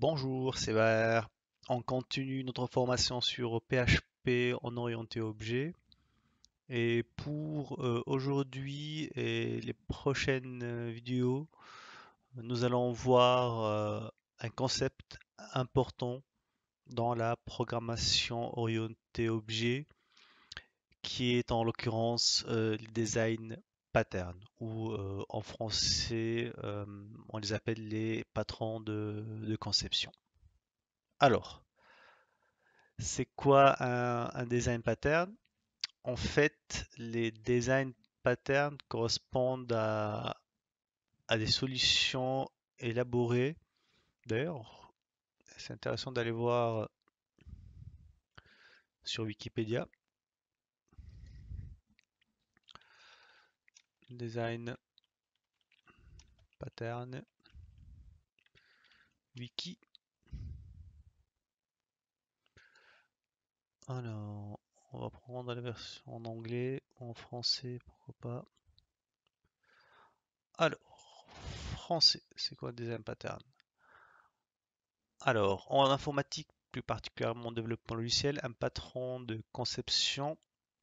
Bonjour, c'est On continue notre formation sur PHP en orienté objet. Et pour euh, aujourd'hui et les prochaines euh, vidéos, nous allons voir euh, un concept important dans la programmation orientée objet, qui est en l'occurrence le design pattern ou euh, en français euh, on les appelle les patrons de, conception. Alors, c'est quoi un, design pattern En fait, les design patterns correspondent à des solutions élaborées. D'ailleurs, c'est intéressant d'aller voir sur Wikipédia design pattern wiki. Alors, on va prendre la version en anglais, en français, pourquoi pas. Alors, français, c'est quoi design pattern Alors, en informatique, plus particulièrement en développement logiciel, un patron de conception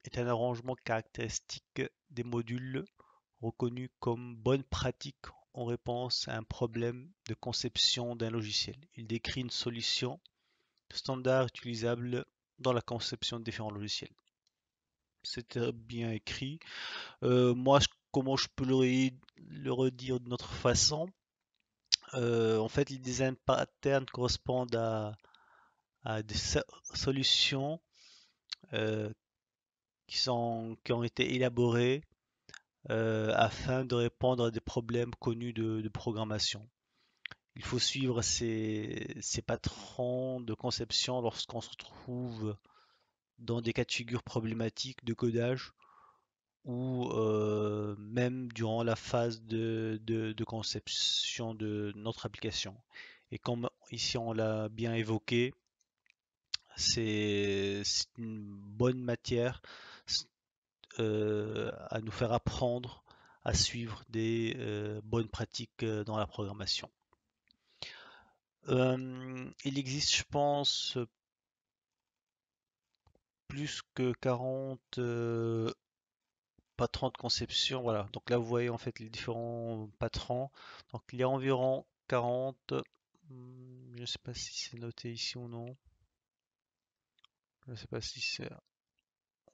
est un arrangement caractéristique des modules reconnu comme bonne pratique en réponse à un problème de conception d'un logiciel. Il décrit une solution standard utilisable dans la conception de différents logiciels. C'était bien écrit. Euh, moi, comment je peux le, redire de notre façon euh, En fait, les design patterns correspondent à, des solutions euh, qui, qui ont été élaborées euh, afin de répondre à des problèmes connus de, programmation. Il faut suivre ces, patrons de conception lorsqu'on se trouve dans des cas de figure problématiques de codage ou euh, même durant la phase de, conception de notre application. Et comme ici on l'a bien évoqué, c'est une bonne matière euh, à nous faire apprendre à suivre des euh, bonnes pratiques euh, dans la programmation. il existe, je pense, plus que 40, patrons de conception Voilà, donc là vous voyez en fait les différents patrons. Donc il y a environ 40, hmm, je ne sais pas si c'est noté ici ou non. Je ne sais pas si c'est.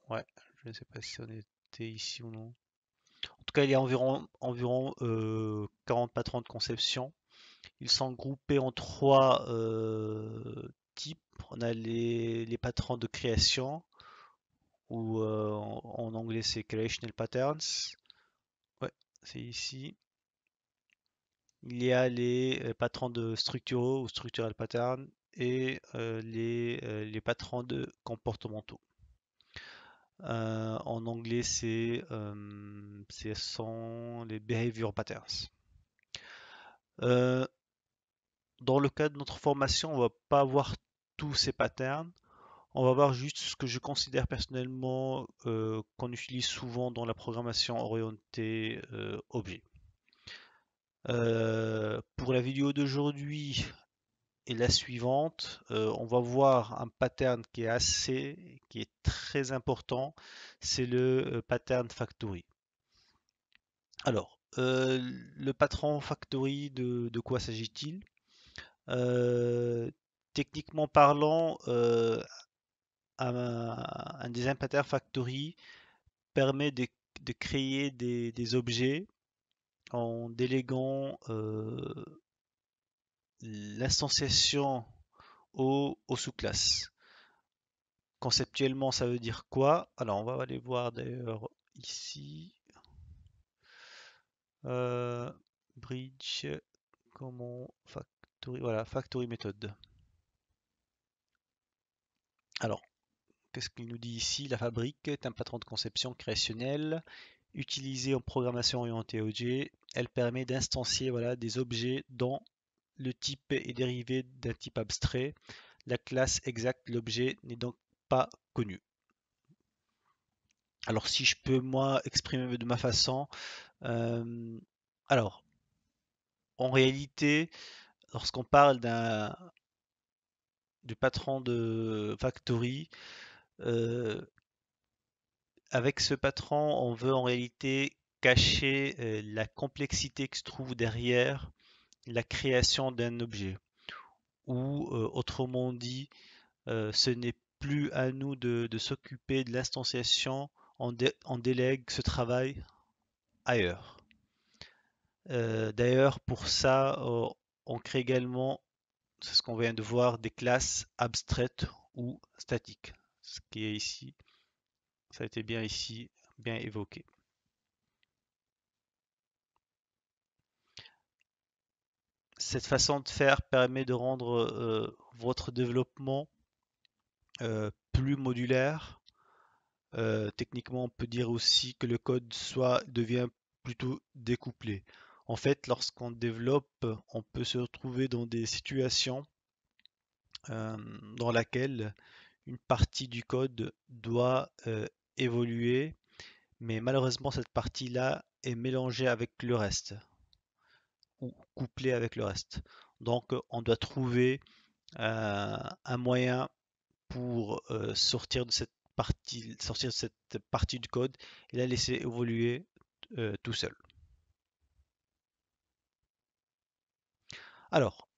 Ouais, je ne sais pas si on était ici ou non. En tout cas, il y a environ, 40 euh, patrons de conception. Ils sont groupés en trois euh, types. On a les, patrons de création, ou euh, en anglais c'est Creational Patterns. Ouais, c'est ici. Il y a les patrons de structuraux ou structural patterns et les patrons de comportementaux. Euh, en anglais, c'est euh, sont les behavior patterns. Euh, dans le cas de notre formation, on va pas voir tous ces patterns. On va voir juste ce que je considère personnellement qu'on utilise souvent dans la programmation orientée objet. pour la vidéo d'aujourd'hui, et la suivante, euh, on va voir un pattern qui est assez, qui est très important, c'est le euh, pattern factory. Alors, euh, le patron factory, de, quoi s'agit-il Techniquement parlant, un, design pattern factory permet de, créer des, des, objets en déléguant l'instanciation aux, sous-classes. Conceptuellement, ça veut dire quoi Alors, on va aller voir d'ailleurs ici. Euh, bridge, comment factory, voilà, factory méthode. Alors, qu'est-ce qu'il nous dit ici La fabrique est un patron de conception créationnelle utilisé en programmation orientée objet. Elle permet d'instancier voilà, des objets dans le type est dérivé d'un type abstrait, la classe exacte, l'objet n'est donc pas connue. Alors si je peux moi exprimer de ma façon, euh, alors en réalité, lorsqu'on parle d'un du patron de factory, euh, avec ce patron, on veut en réalité cacher euh, la complexité qui se trouve derrière la création d'un objet. Ou euh, autrement dit, euh, ce n'est plus à nous de, s'occuper de l'instanciation, on, délègue ce travail ailleurs. Euh, d'ailleurs, pour ça, on crée également, c'est ce qu'on vient de voir, des classes abstraites ou statiques. Ce qui est ici, ça a été bien ici, bien évoqué. cette façon de faire permet de rendre euh, votre développement euh, plus modulaire. Euh, techniquement, on peut dire aussi que le code soit devient plutôt découplé. En fait, lorsqu'on développe, on peut se retrouver dans des situations dans laquelle une partie du code doit évoluer, mais malheureusement cette partie-là est mélangée avec le reste couplé avec le reste. Donc euh, on doit trouver euh, un moyen pour euh, sortir de cette partie, sortir cette partie du code et la laisser évoluer tout seul. Alors,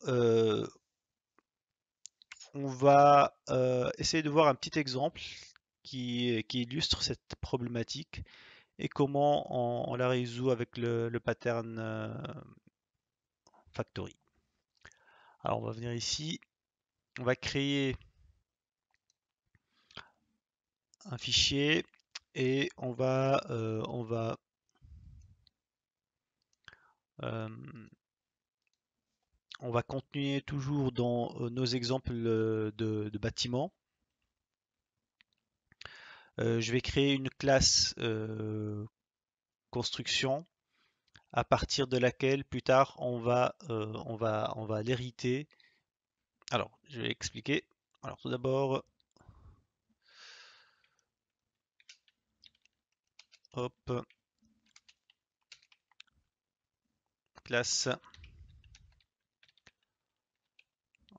on va essayer de voir un petit exemple qui, qui illustre cette problématique et comment on, la résout avec le pattern Factory. Alors on va venir ici, on va créer un fichier et on va, euh, on va euh, on va continuer toujours dans euh, nos exemples de, bâtiments. je vais créer une classe construction à partir de laquelle plus tard on va, euh, on va, on va l'hériter. Alors, je vais expliquer. Alors, tout d'abord, hop, classe.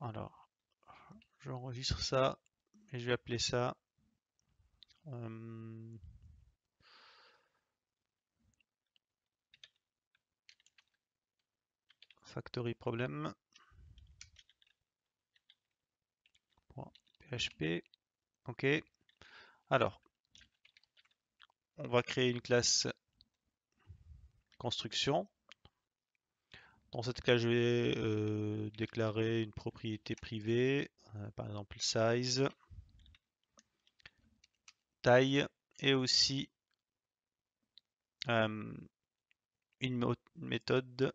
Alors, j'enregistre ça et je vais appeler ça. Euh, factory problem. PHP. Ok. Alors, on va créer une classe construction. Dans cette cas je vais euh, déclarer une propriété privée, euh, par exemple size, taille et aussi euh, une méthode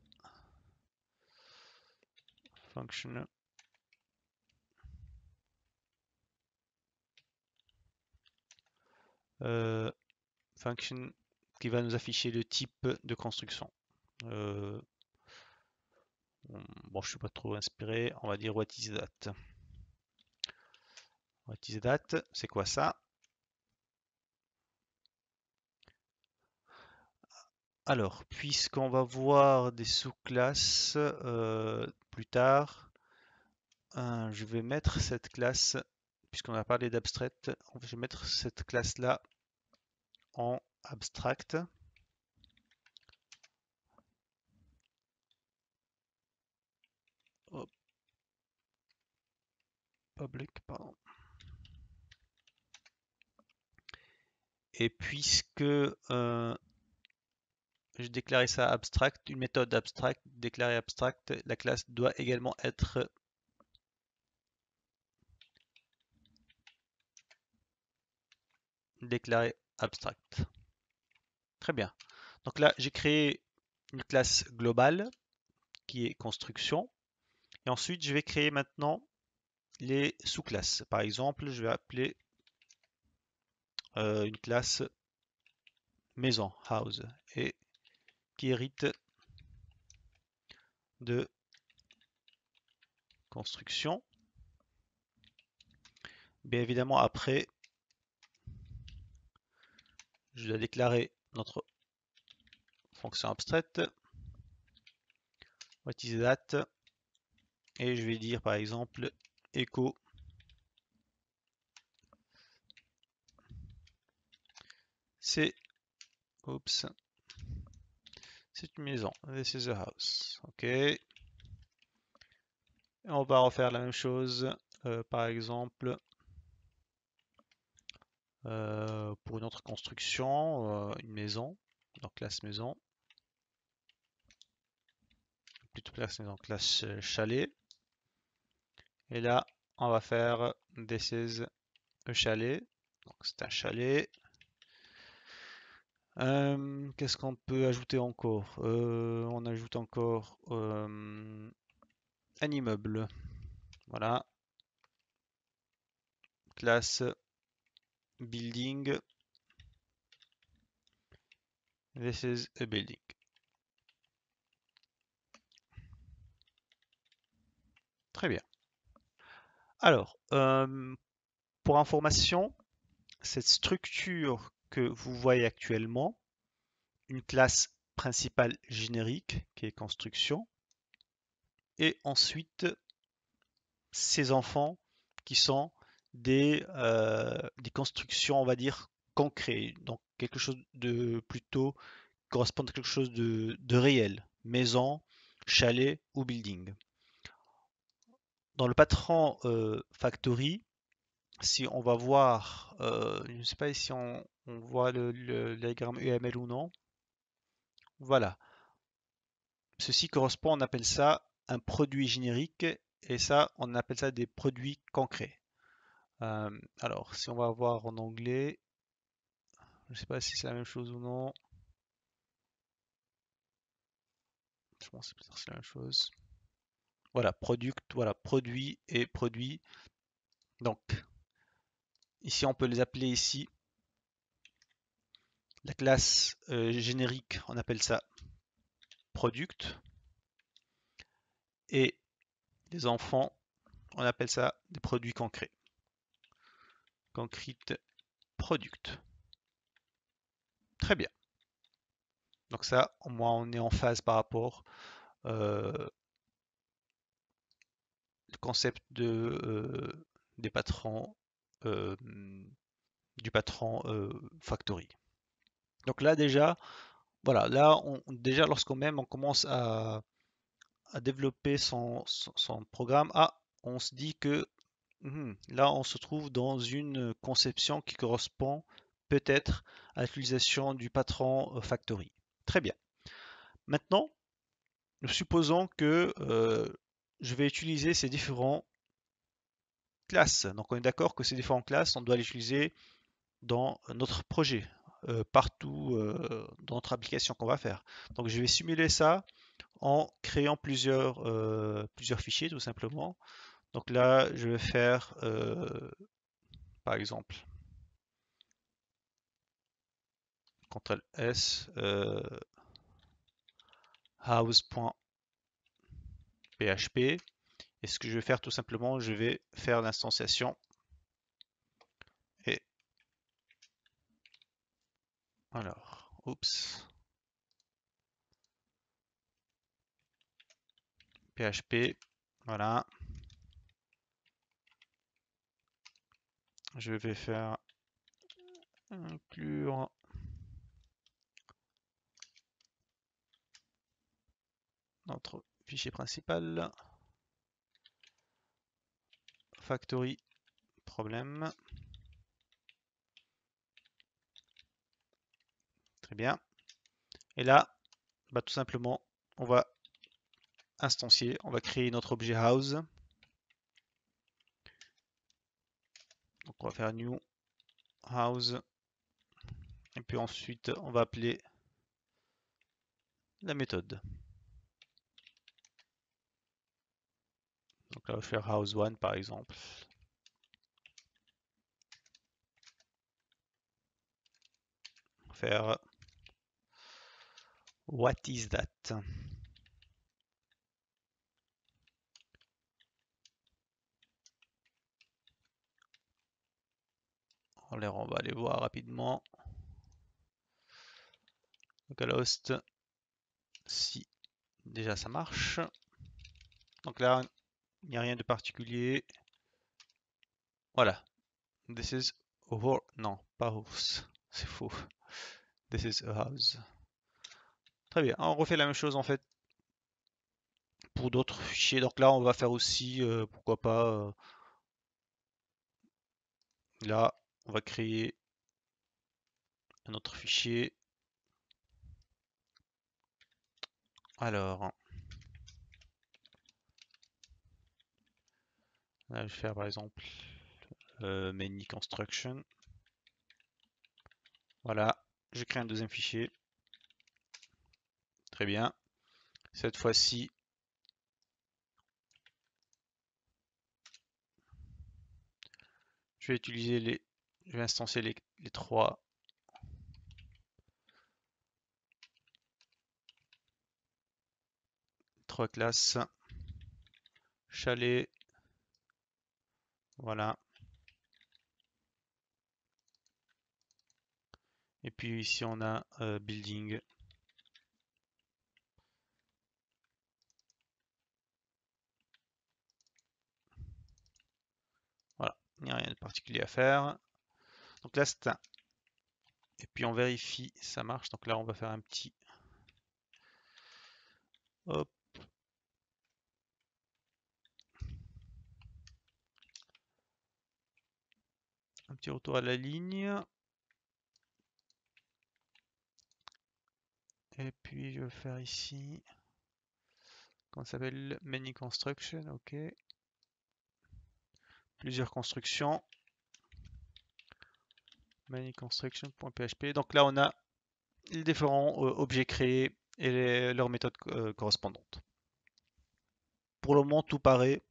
euh, function qui va nous afficher le type de construction. Euh, bon, je suis pas trop inspiré. On va dire what is date. What is that C'est quoi ça Alors, puisqu'on va voir des sous-classes, euh, plus tard, hein, je vais mettre cette classe, puisqu'on a parlé d'abstract, je vais mettre cette classe-là en abstract. Public, pardon. Et puisque euh, je déclarais ça abstract, une méthode abstract, déclarer abstracte, la classe doit également être déclarée abstract. Très bien. Donc là, j'ai créé une classe globale qui est construction. Et ensuite, je vais créer maintenant les sous-classes. Par exemple, je vais appeler euh, une classe maison, house, et qui hérite de construction. Bien évidemment, après, je dois déclarer notre fonction abstraite. On va utiliser date. Et je vais dire par exemple echo c'est oups une maison. This is a house. OK. on va refaire la même chose, euh, par exemple, euh, pour une autre construction, euh, une maison. Donc, classe maison. Plutôt classe maison, classe chalet. Et là, on va faire this is a chalet. Donc, c'est un chalet. Euh, qu'est-ce qu'on peut ajouter encore euh, On ajoute encore euh, un immeuble. Voilà. Classe building. This is a building. Très bien. Alors, pour information, cette structure vous voyez actuellement une classe principale générique qui est construction et ensuite ces enfants qui sont des, euh, des constructions on va dire concrètes donc quelque chose de plutôt correspond à quelque chose de, de réel maison chalet ou building dans le patron euh, factory si on va voir, euh, je ne sais pas si on, voit le, diagramme UML ou non. Voilà. Ceci correspond, on appelle ça un produit générique et ça, on appelle ça des produits concrets. Euh, alors, si on va voir en anglais, je ne sais pas si c'est la même chose ou non. Je pense que c'est la même chose. Voilà, product, voilà, produit et produit. Donc, Ici, on peut les appeler ici. La classe euh, générique, on appelle ça product. Et les enfants, on appelle ça des produits concrets. Concrete product. Très bien. Donc ça, au moins, on est en phase par rapport au euh, le concept de, euh, des patrons euh, du patron euh, factory. Donc là déjà, voilà, là on, déjà lorsqu'on même on commence à, développer son, programme, ah, on se dit que hum, là on se trouve dans une conception qui correspond peut-être à l'utilisation du patron euh, factory. Très bien. Maintenant, nous supposons que je vais utiliser ces différents classe Donc on est d'accord que ces en classe on doit les utiliser dans notre projet, euh, partout euh, dans notre application qu'on va faire. Donc je vais simuler ça en créant plusieurs, euh, plusieurs fichiers tout simplement. Donc là, je vais faire, par exemple, CTRL S, house.php. Et ce que je vais faire tout simplement, je vais faire l'instanciation. Et alors, oups. PHP, voilà. Je vais faire inclure notre fichier principal. Factory problème. Très bien. Et là, bah, tout simplement, on va instancier, on va créer notre objet house. Donc on va faire new house. Et puis ensuite, on va appeler la méthode. Donc là, faire house one par exemple. faire what is that? on va aller voir rapidement. Donc à si déjà ça marche. Donc là, il n'y a rien de particulier. Voilà. This is a Non, pas horse. C'est faux. This is a house. Très bien. Ah, on refait la même chose en fait pour d'autres fichiers. Donc là, on va faire aussi, euh, pourquoi pas. Euh, là, on va créer un autre fichier. Alors. Je va faire par exemple euh, construction. Voilà, je crée un deuxième fichier. Très bien. Cette fois-ci, je vais utiliser les, je vais les, les trois trois classes chalet voilà. Et puis ici, on a euh, building. Voilà, il n'y a rien de particulier à faire. Donc là, c'est un... Et puis on vérifie, ça marche. Donc là, on va faire un petit... Hop. retour à la ligne. Et puis je vais faire ici, comment s'appelle many construction, ok. Plusieurs constructions. Many construction.php. Donc là on a les différents euh, objets créés et leurs méthodes euh, correspondantes. Pour le moment tout paraît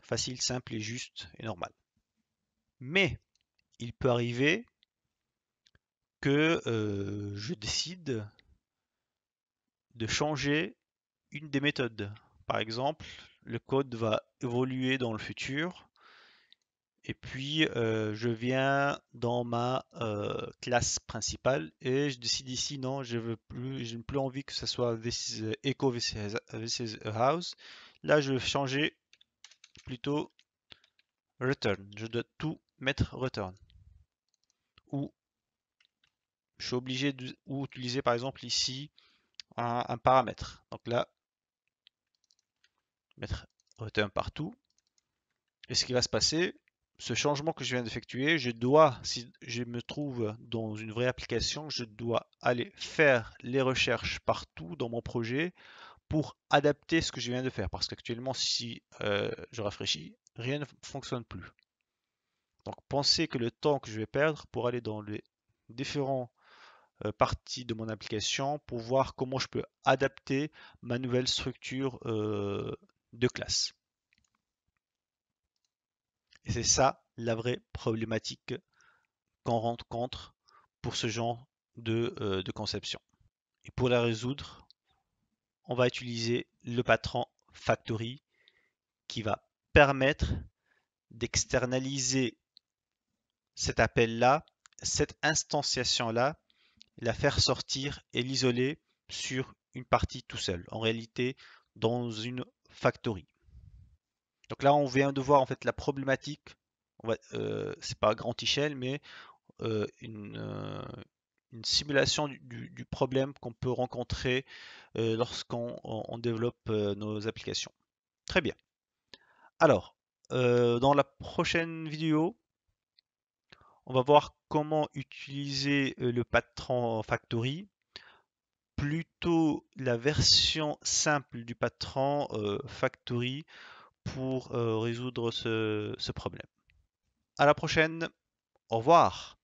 facile, simple et juste et normal. Mais il peut arriver que euh, je décide de changer une des méthodes. Par exemple, le code va évoluer dans le futur. Et puis, euh, je viens dans ma euh, classe principale et je décide ici, non, je veux plus, plus envie que ce soit echo, house. Là, je vais changer plutôt return. Je dois tout mettre return. Ou je suis obligé d'utiliser utiliser par exemple ici un, paramètre. Donc là, mettre return partout. Et ce qui va se passer, ce changement que je viens d'effectuer, je dois, si je me trouve dans une vraie application, je dois aller faire les recherches partout dans mon projet pour adapter ce que je viens de faire. Parce qu'actuellement, si euh, je rafraîchis, rien ne fonctionne plus. Donc pensez que le temps que je vais perdre pour aller dans les différents euh, parties de mon application pour voir comment je peux adapter ma nouvelle structure euh, de classe. Et c'est ça la vraie problématique qu'on rencontre pour ce genre de, euh, de conception. Et pour la résoudre, on va utiliser le patron factory qui va permettre d'externaliser cet appel-là, cette instantiation-là, la faire sortir et l'isoler sur une partie tout seul, en réalité dans une factory. Donc là, on vient de voir en fait la problématique, euh, c'est pas à grande échelle, mais euh, euh, une, simulation du, du problème qu'on peut rencontrer lorsqu'on développe nos applications. Très bien. Alors, dans la prochaine vidéo, on va voir comment utiliser euh, le patron Factory, plutôt la version simple du patron euh, Factory pour euh, résoudre ce, ce problème. À la prochaine, au revoir